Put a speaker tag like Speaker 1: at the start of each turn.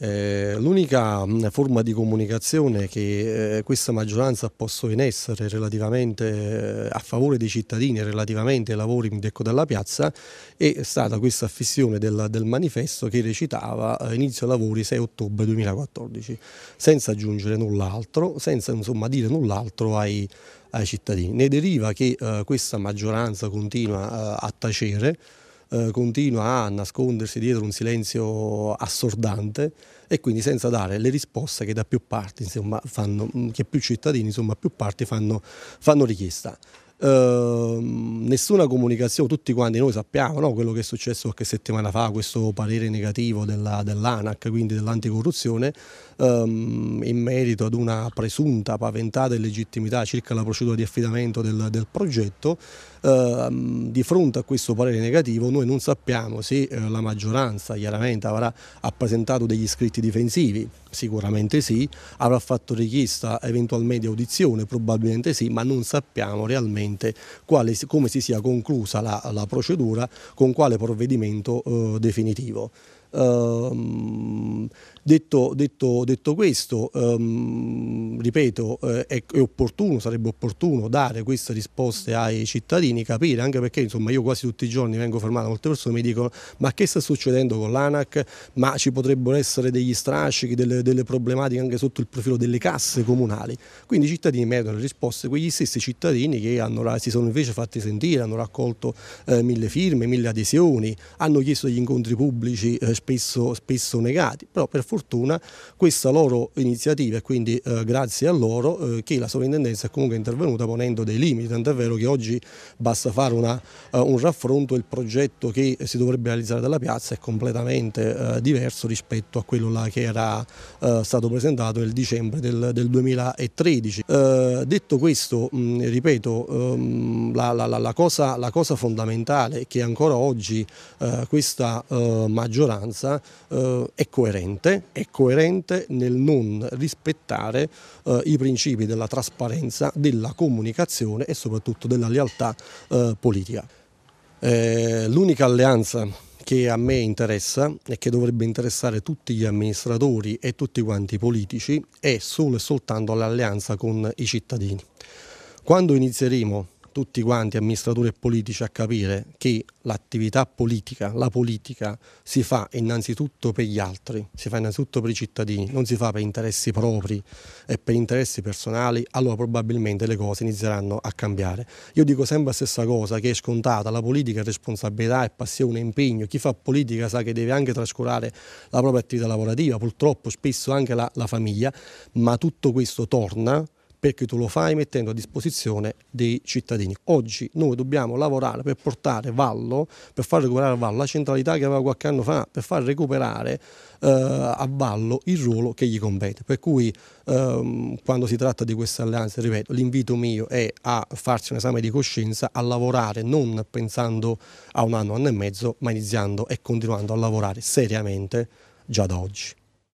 Speaker 1: Eh, l'unica mm, forma di comunicazione che eh, questa maggioranza ha posto in essere relativamente eh, a favore dei cittadini, relativamente ai lavori in mm, ecco, della piazza, è stata questa affissione del, del manifesto che recitava inizio lavori 6 ottobre 2014, senza aggiungere null'altro, senza insomma dire null'altro ai, ai cittadini. Ne deriva che questa maggioranza continua a tacere, eh, continua a nascondersi dietro un silenzio assordante e quindi senza dare le risposte che da più parti, insomma, fanno, che più cittadini, insomma, più parti fanno, fanno richiesta. Ehm, nessuna comunicazione, tutti quanti noi sappiamo no? quello che è successo qualche settimana fa, questo parere negativo della, dell'ANAC, quindi dell'anticorruzione, ehm, in merito ad una presunta paventata illegittimità circa la procedura di affidamento del, del progetto. Ehm, di fronte a questo parere negativo noi non sappiamo se eh, la maggioranza chiaramente avrà presentato degli scritti difensivi, sicuramente sì, avrà fatto richiesta eventualmente di audizione, probabilmente sì, ma non sappiamo realmente esattamente quale, come si sia conclusa la, la procedura, con quale provvedimento eh, definitivo. Um, detto, detto, detto, questo, um, ripeto, eh, è, è, opportuno, sarebbe opportuno dare queste risposte ai cittadini, capire, anche perché insomma io quasi tutti i giorni vengo fermato, molte persone mi dicono ma che sta succedendo con l'ANAC, ma ci potrebbero essere degli strascichi, delle, delle problematiche anche sotto il profilo delle casse comunali. Quindi i cittadini meritano le risposte, quegli stessi cittadini che hanno, si sono invece fatti sentire, hanno raccolto eh, mille firme, mille adesioni, hanno chiesto degli incontri pubblici eh, spesso, spesso, negati, però per fortuna questa loro iniziativa e quindi eh, grazie a loro eh, che la sovrintendenza è comunque intervenuta ponendo dei limiti, tant'è vero che oggi basta fare una, uh, un raffronto, il progetto che si dovrebbe realizzare dalla piazza è completamente uh, diverso rispetto a quello che era uh, stato presentato nel dicembre del, del 2013. detto questo, mh, ripeto, um, la, la, la, cosa, la, cosa, fondamentale è che ancora oggi questa maggioranza maggioranza eh, è, coerente, è coerente nel non rispettare eh, i principi della trasparenza, della comunicazione e soprattutto della lealtà eh, politica. Eh, l'unica alleanza che a me interessa e che dovrebbe interessare tutti gli amministratori e tutti quanti i politici è solo e soltanto l'alleanza con i cittadini. Quando inizieremo tutti quanti, amministratori e politici, a capire che l'attività politica, la politica, si fa innanzitutto per gli altri, si fa innanzitutto per i cittadini, non si fa per interessi propri e per interessi personali, allora probabilmente le cose inizieranno a cambiare. Io dico sempre la stessa cosa, che è scontata, la politica è responsabilità, è passione, è impegno, chi fa politica sa che deve anche trascurare la propria attività lavorativa, purtroppo spesso anche la, la famiglia, ma tutto questo torna perché tu lo fai mettendo a disposizione dei cittadini. Oggi noi dobbiamo lavorare per portare Vallo, per far recuperare a Vallo la centralità che aveva qualche anno fa, per far recuperare eh, a Vallo il ruolo che gli compete. Per cui ehm, quando si tratta di questa alleanza, ripeto, l'invito mio è a farsi un esame di coscienza, a lavorare non pensando a un anno, anno e mezzo, ma iniziando e continuando a lavorare seriamente già da oggi.